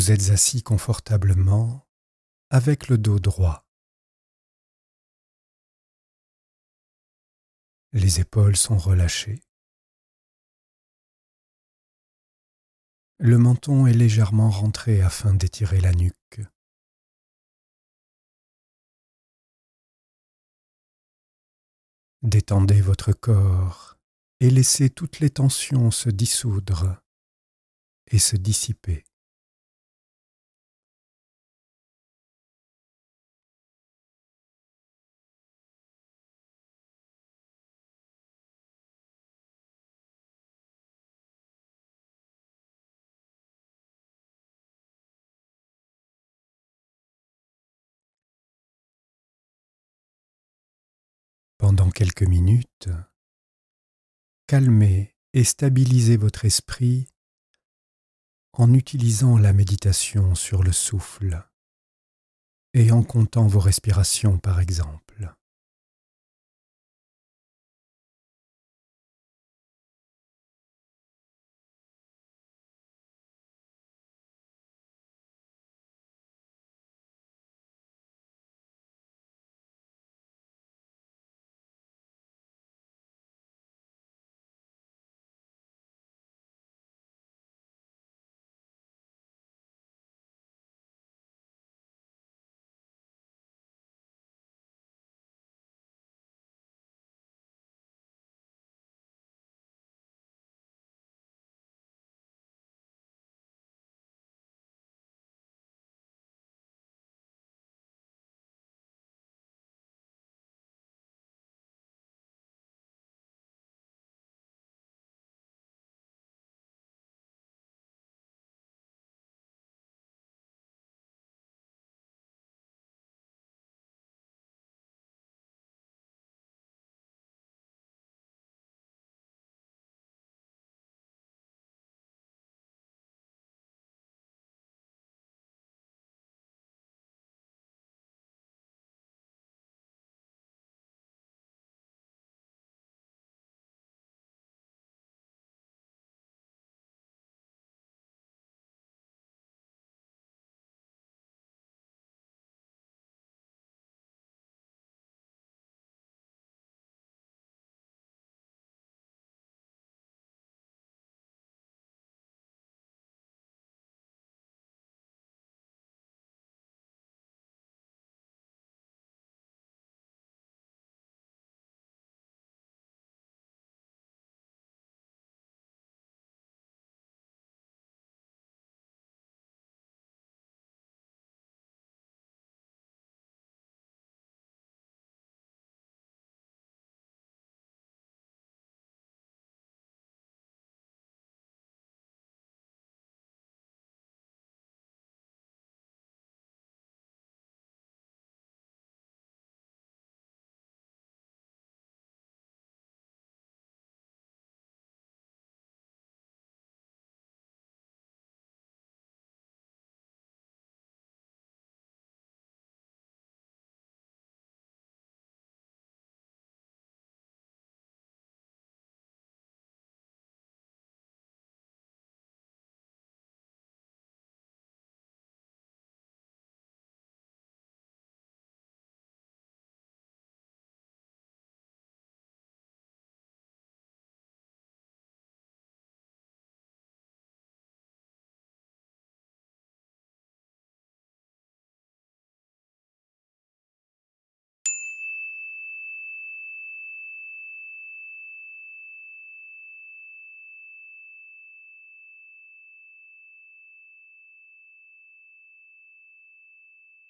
Vous êtes assis confortablement avec le dos droit. Les épaules sont relâchées. Le menton est légèrement rentré afin d'étirer la nuque. Détendez votre corps et laissez toutes les tensions se dissoudre et se dissiper. pendant quelques minutes, calmez et stabilisez votre esprit en utilisant la méditation sur le souffle et en comptant vos respirations par exemple.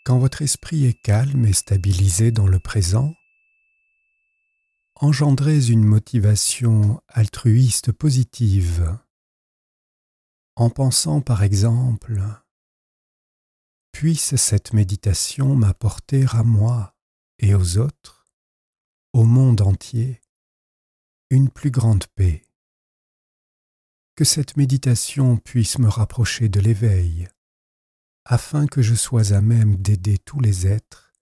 Quand votre esprit est calme et stabilisé dans le présent, engendrez une motivation altruiste positive en pensant par exemple Puisse cette méditation m'apporter à moi et aux autres, au monde entier, une plus grande paix. Que cette méditation puisse me rapprocher de l'éveil, afin que je sois à même d'aider tous les êtres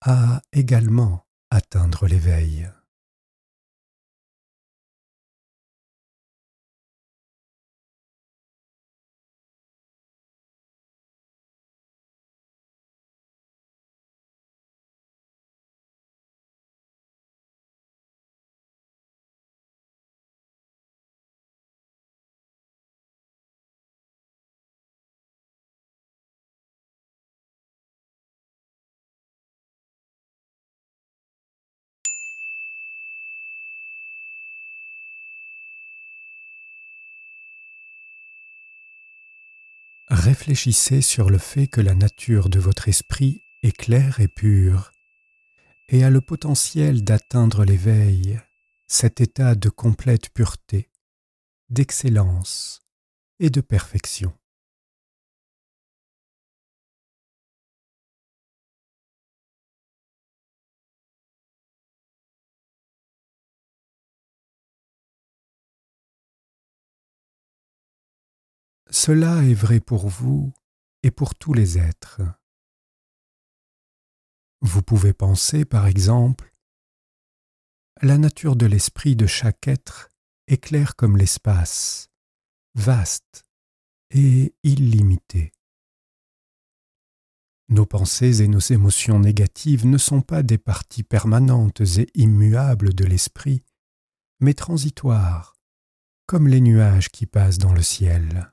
à également atteindre l'éveil. réfléchissez sur le fait que la nature de votre esprit est claire et pure, et a le potentiel d'atteindre l'éveil, cet état de complète pureté, d'excellence et de perfection. Cela est vrai pour vous et pour tous les êtres. Vous pouvez penser, par exemple, La nature de l'esprit de chaque être est claire comme l'espace, vaste et illimitée. Nos pensées et nos émotions négatives ne sont pas des parties permanentes et immuables de l'esprit, mais transitoires, comme les nuages qui passent dans le ciel.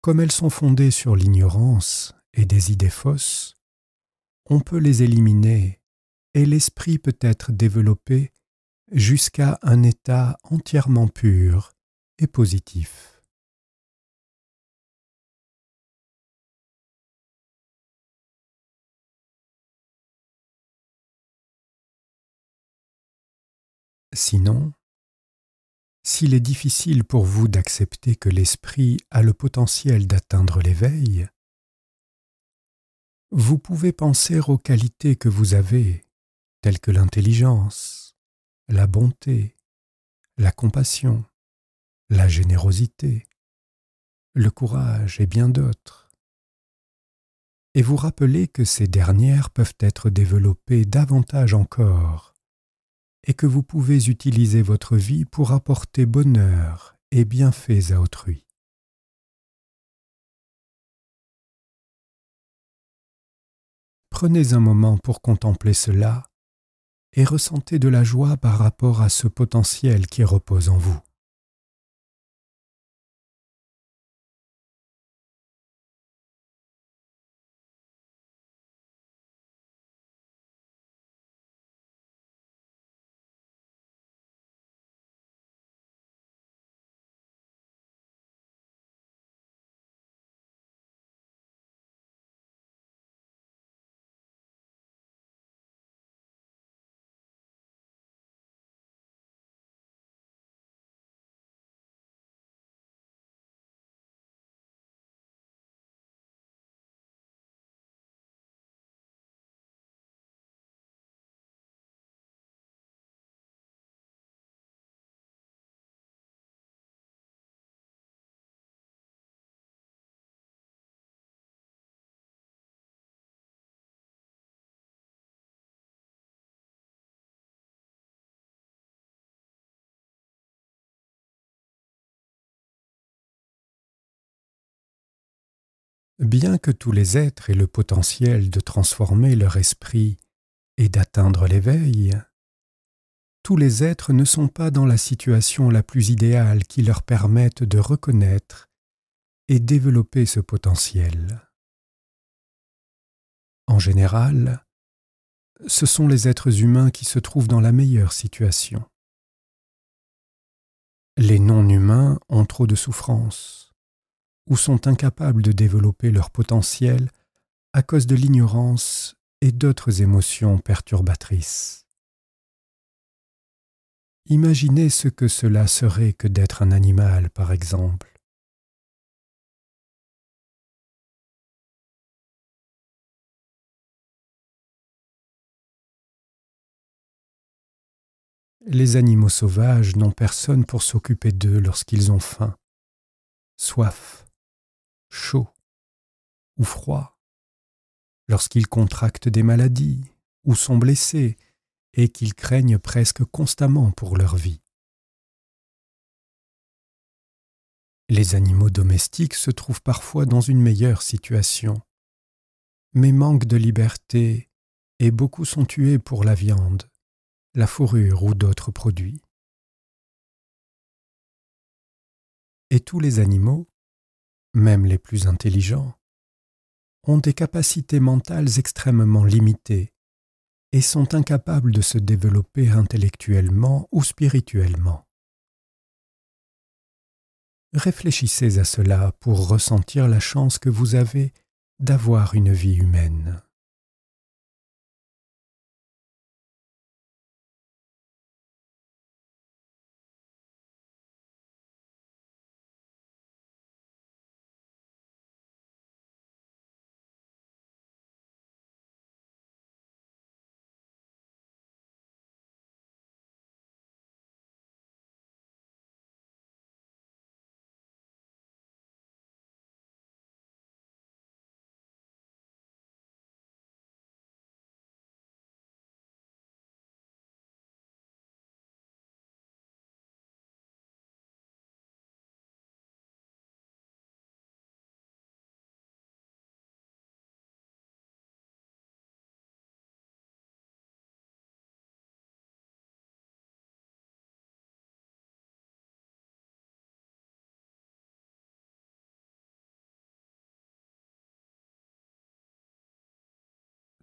Comme elles sont fondées sur l'ignorance et des idées fausses, on peut les éliminer et l'esprit peut être développé jusqu'à un état entièrement pur et positif. Sinon, s'il est difficile pour vous d'accepter que l'esprit a le potentiel d'atteindre l'éveil, vous pouvez penser aux qualités que vous avez, telles que l'intelligence, la bonté, la compassion, la générosité, le courage et bien d'autres, et vous rappelez que ces dernières peuvent être développées davantage encore et que vous pouvez utiliser votre vie pour apporter bonheur et bienfaits à autrui. Prenez un moment pour contempler cela et ressentez de la joie par rapport à ce potentiel qui repose en vous. bien que tous les êtres aient le potentiel de transformer leur esprit et d'atteindre l'éveil, tous les êtres ne sont pas dans la situation la plus idéale qui leur permette de reconnaître et développer ce potentiel. En général, ce sont les êtres humains qui se trouvent dans la meilleure situation. Les non-humains ont trop de souffrances ou sont incapables de développer leur potentiel à cause de l'ignorance et d'autres émotions perturbatrices. Imaginez ce que cela serait que d'être un animal, par exemple. Les animaux sauvages n'ont personne pour s'occuper d'eux lorsqu'ils ont faim, soif chaud ou froid, lorsqu'ils contractent des maladies ou sont blessés et qu'ils craignent presque constamment pour leur vie. Les animaux domestiques se trouvent parfois dans une meilleure situation, mais manquent de liberté et beaucoup sont tués pour la viande, la fourrure ou d'autres produits. Et tous les animaux, même les plus intelligents, ont des capacités mentales extrêmement limitées et sont incapables de se développer intellectuellement ou spirituellement. Réfléchissez à cela pour ressentir la chance que vous avez d'avoir une vie humaine.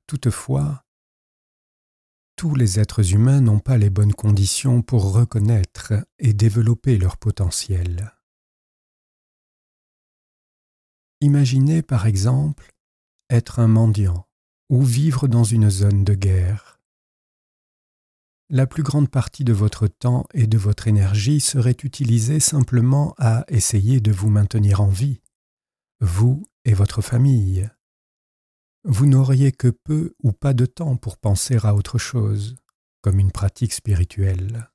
Toutefois, tous les êtres humains n'ont pas les bonnes conditions pour reconnaître et développer leur potentiel. Imaginez par exemple être un mendiant ou vivre dans une zone de guerre. La plus grande partie de votre temps et de votre énergie serait utilisée simplement à essayer de vous maintenir en vie, vous et votre famille vous n'auriez que peu ou pas de temps pour penser à autre chose, comme une pratique spirituelle.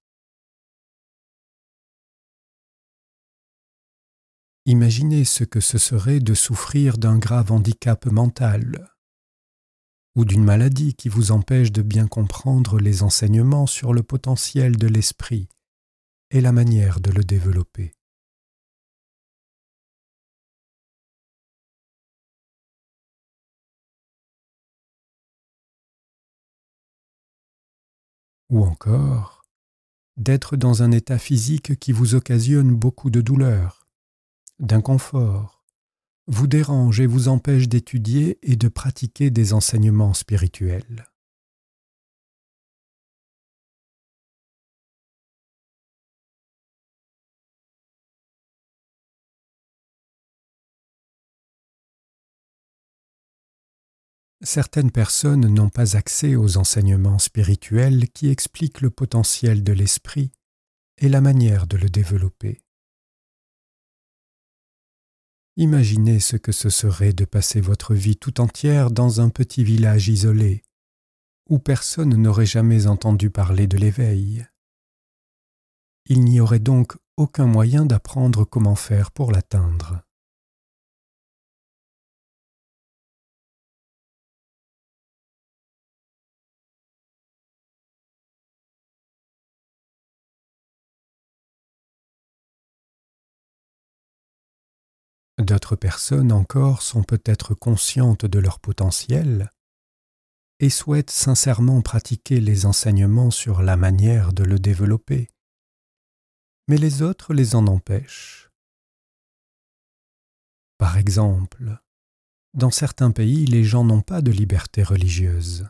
Imaginez ce que ce serait de souffrir d'un grave handicap mental ou d'une maladie qui vous empêche de bien comprendre les enseignements sur le potentiel de l'esprit et la manière de le développer. ou encore d'être dans un état physique qui vous occasionne beaucoup de douleur, d'inconfort, vous dérange et vous empêche d'étudier et de pratiquer des enseignements spirituels. certaines personnes n'ont pas accès aux enseignements spirituels qui expliquent le potentiel de l'esprit et la manière de le développer. Imaginez ce que ce serait de passer votre vie tout entière dans un petit village isolé, où personne n'aurait jamais entendu parler de l'éveil. Il n'y aurait donc aucun moyen d'apprendre comment faire pour l'atteindre. D'autres personnes encore sont peut-être conscientes de leur potentiel et souhaitent sincèrement pratiquer les enseignements sur la manière de le développer, mais les autres les en empêchent. Par exemple, dans certains pays, les gens n'ont pas de liberté religieuse.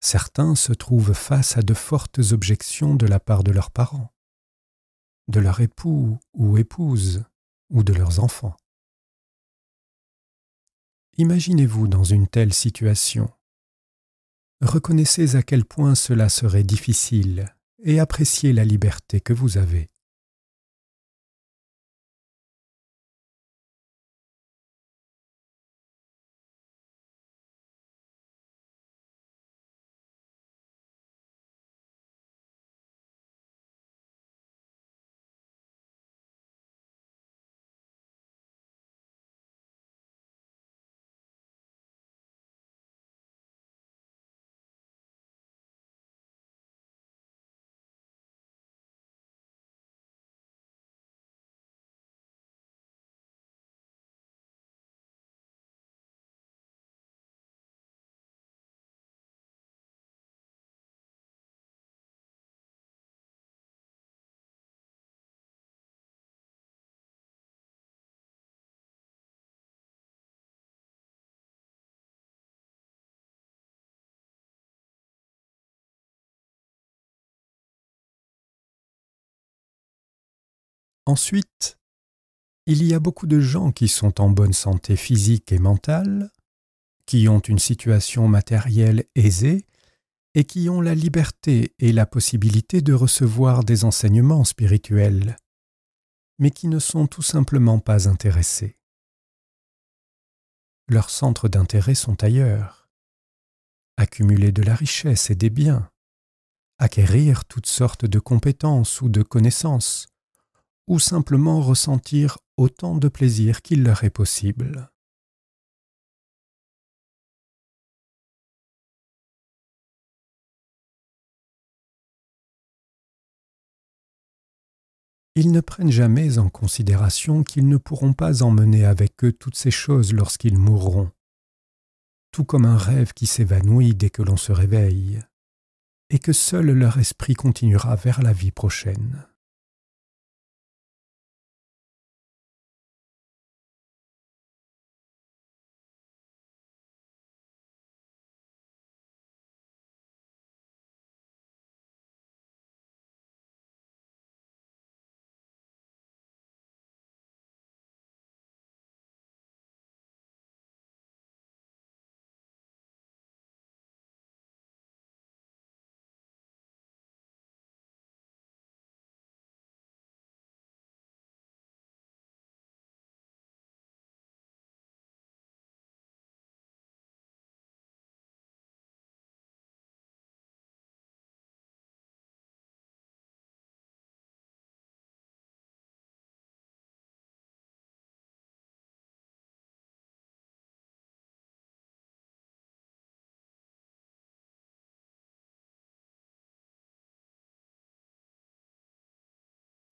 Certains se trouvent face à de fortes objections de la part de leurs parents, de leur époux ou épouse, ou de leurs enfants. Imaginez-vous dans une telle situation. Reconnaissez à quel point cela serait difficile et appréciez la liberté que vous avez. Ensuite, il y a beaucoup de gens qui sont en bonne santé physique et mentale, qui ont une situation matérielle aisée et qui ont la liberté et la possibilité de recevoir des enseignements spirituels, mais qui ne sont tout simplement pas intéressés. Leurs centres d'intérêt sont ailleurs. Accumuler de la richesse et des biens, acquérir toutes sortes de compétences ou de connaissances, ou simplement ressentir autant de plaisir qu'il leur est possible. Ils ne prennent jamais en considération qu'ils ne pourront pas emmener avec eux toutes ces choses lorsqu'ils mourront, tout comme un rêve qui s'évanouit dès que l'on se réveille, et que seul leur esprit continuera vers la vie prochaine.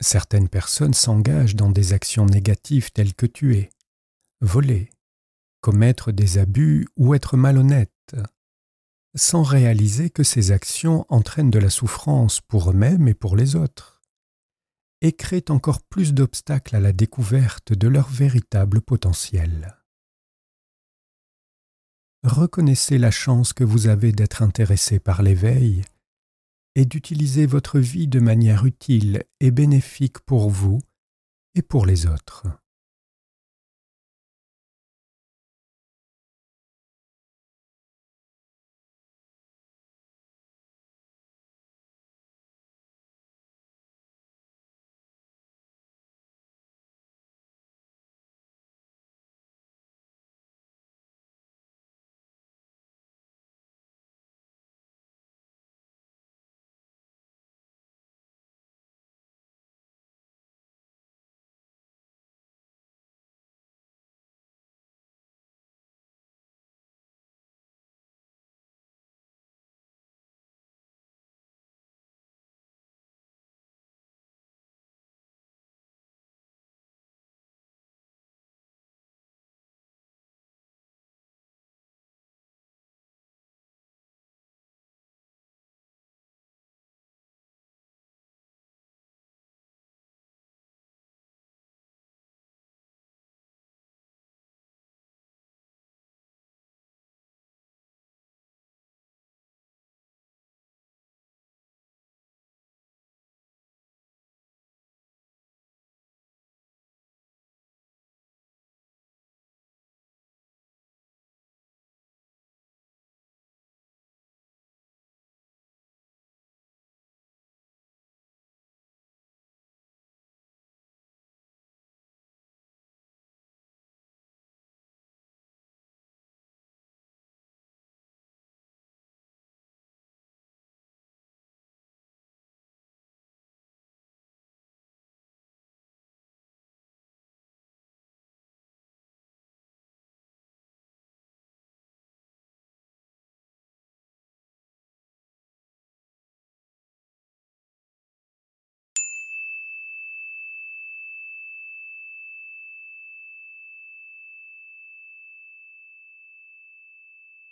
Certaines personnes s'engagent dans des actions négatives telles que tuer, voler, commettre des abus ou être malhonnêtes, sans réaliser que ces actions entraînent de la souffrance pour eux-mêmes et pour les autres, et créent encore plus d'obstacles à la découverte de leur véritable potentiel. Reconnaissez la chance que vous avez d'être intéressé par l'éveil et d'utiliser votre vie de manière utile et bénéfique pour vous et pour les autres.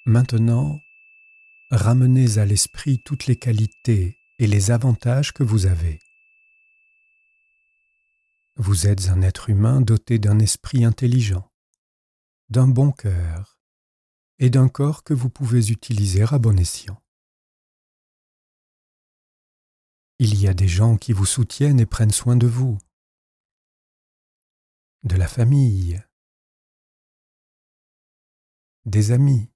Maintenant, ramenez à l'esprit toutes les qualités et les avantages que vous avez. Vous êtes un être humain doté d'un esprit intelligent, d'un bon cœur et d'un corps que vous pouvez utiliser à bon escient. Il y a des gens qui vous soutiennent et prennent soin de vous, de la famille, des amis,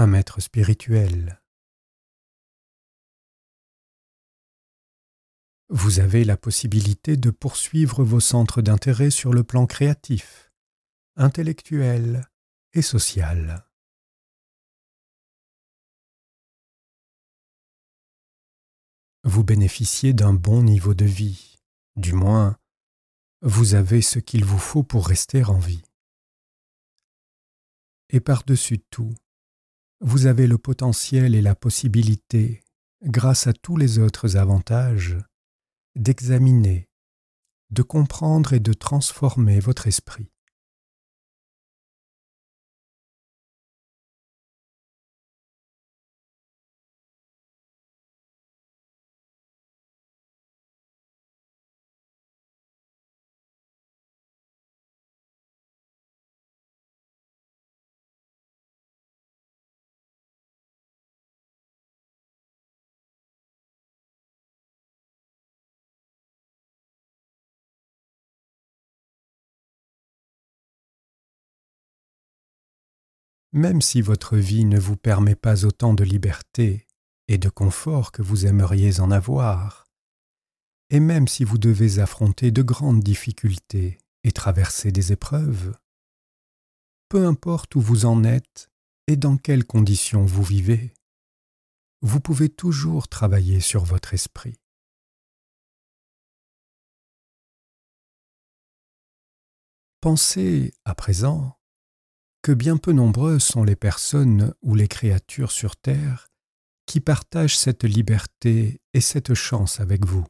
un maître spirituel. Vous avez la possibilité de poursuivre vos centres d'intérêt sur le plan créatif, intellectuel et social. Vous bénéficiez d'un bon niveau de vie, du moins, vous avez ce qu'il vous faut pour rester en vie. Et par-dessus tout, vous avez le potentiel et la possibilité, grâce à tous les autres avantages, d'examiner, de comprendre et de transformer votre esprit. même si votre vie ne vous permet pas autant de liberté et de confort que vous aimeriez en avoir, et même si vous devez affronter de grandes difficultés et traverser des épreuves, peu importe où vous en êtes et dans quelles conditions vous vivez, vous pouvez toujours travailler sur votre esprit. Pensez, à présent, que bien peu nombreuses sont les personnes ou les créatures sur Terre qui partagent cette liberté et cette chance avec vous.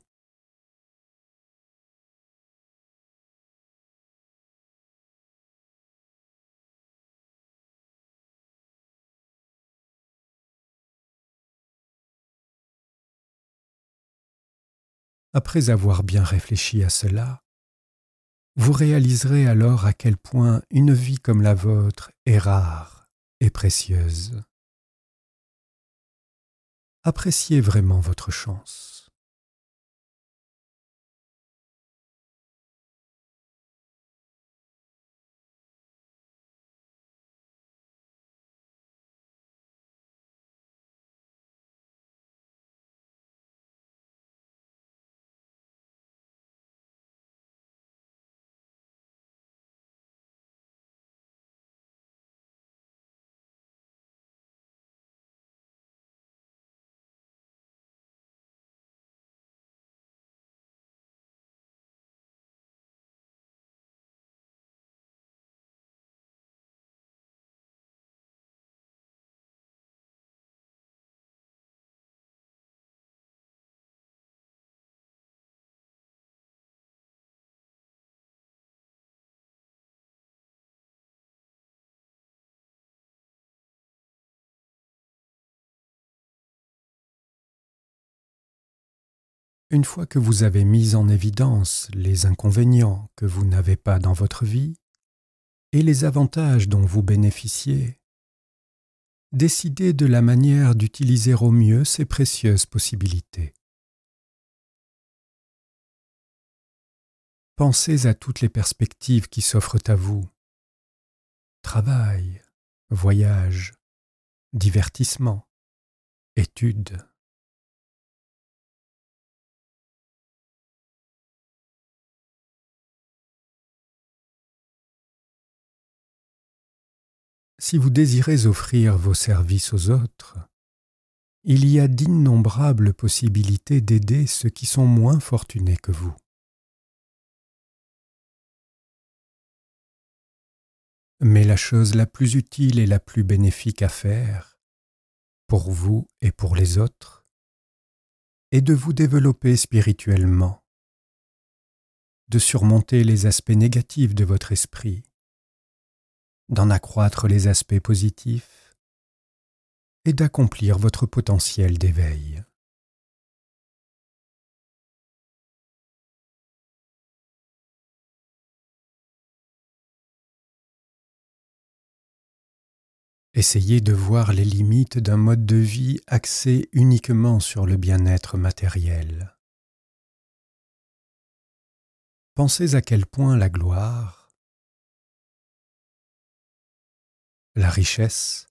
Après avoir bien réfléchi à cela, vous réaliserez alors à quel point une vie comme la vôtre est rare et précieuse. Appréciez vraiment votre chance. Une fois que vous avez mis en évidence les inconvénients que vous n'avez pas dans votre vie et les avantages dont vous bénéficiez, décidez de la manière d'utiliser au mieux ces précieuses possibilités. Pensez à toutes les perspectives qui s'offrent à vous. Travail, voyage, divertissement, études. si vous désirez offrir vos services aux autres, il y a d'innombrables possibilités d'aider ceux qui sont moins fortunés que vous. Mais la chose la plus utile et la plus bénéfique à faire, pour vous et pour les autres, est de vous développer spirituellement, de surmonter les aspects négatifs de votre esprit, d'en accroître les aspects positifs et d'accomplir votre potentiel d'éveil. Essayez de voir les limites d'un mode de vie axé uniquement sur le bien-être matériel. Pensez à quel point la gloire, la richesse,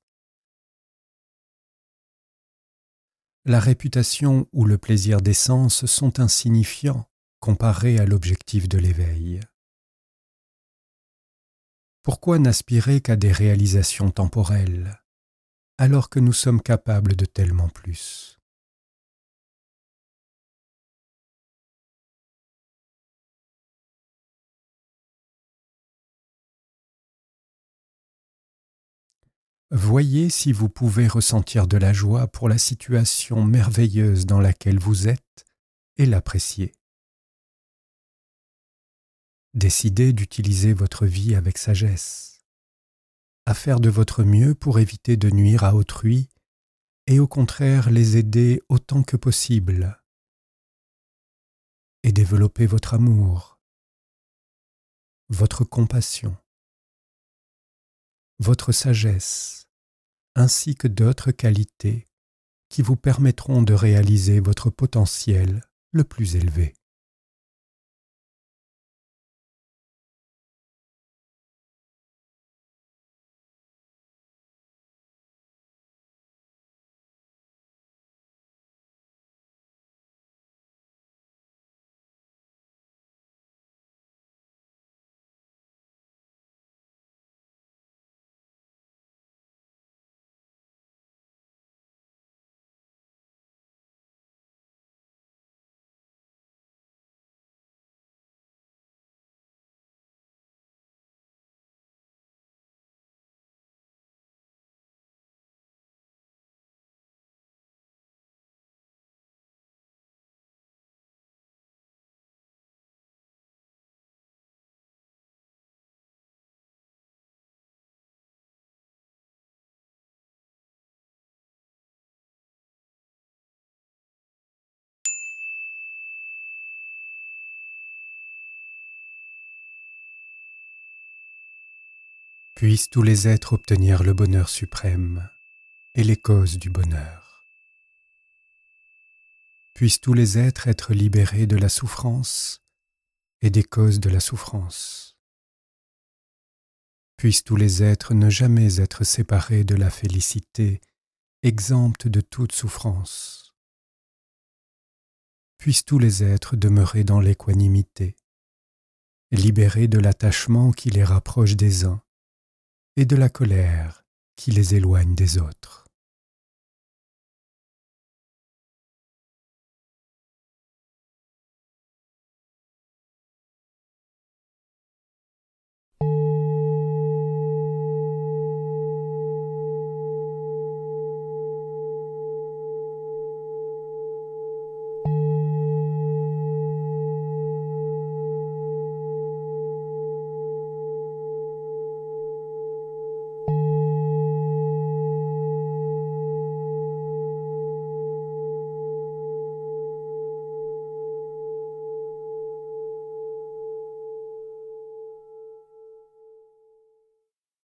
la réputation ou le plaisir des sens sont insignifiants comparés à l'objectif de l'éveil. Pourquoi n'aspirer qu'à des réalisations temporelles alors que nous sommes capables de tellement plus Voyez si vous pouvez ressentir de la joie pour la situation merveilleuse dans laquelle vous êtes et l'apprécier. Décidez d'utiliser votre vie avec sagesse, à faire de votre mieux pour éviter de nuire à autrui et au contraire les aider autant que possible, et développez votre amour, votre compassion votre sagesse, ainsi que d'autres qualités qui vous permettront de réaliser votre potentiel le plus élevé. Puissent tous les êtres obtenir le bonheur suprême et les causes du bonheur. Puissent tous les êtres être libérés de la souffrance et des causes de la souffrance. Puissent tous les êtres ne jamais être séparés de la félicité, exempte de toute souffrance. Puissent tous les êtres demeurer dans l'équanimité, libérés de l'attachement qui les rapproche des uns et de la colère qui les éloigne des autres.